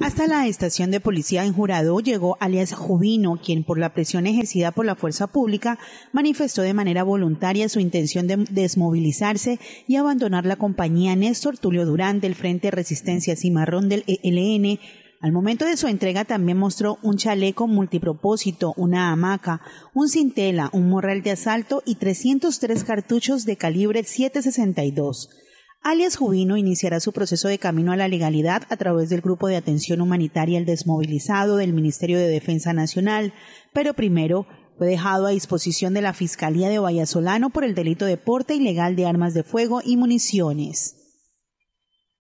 Hasta la estación de policía en jurado llegó alias Jubino, quien por la presión ejercida por la fuerza pública manifestó de manera voluntaria su intención de desmovilizarse y abandonar la compañía Néstor Tulio Durán del Frente Resistencia Cimarrón del ELN. Al momento de su entrega también mostró un chaleco multipropósito, una hamaca, un cintela, un morral de asalto y 303 cartuchos de calibre 762 alias Jubino iniciará su proceso de camino a la legalidad a través del Grupo de Atención Humanitaria El Desmovilizado del Ministerio de Defensa Nacional, pero primero fue dejado a disposición de la Fiscalía de Vallasolano por el delito de porte ilegal de armas de fuego y municiones.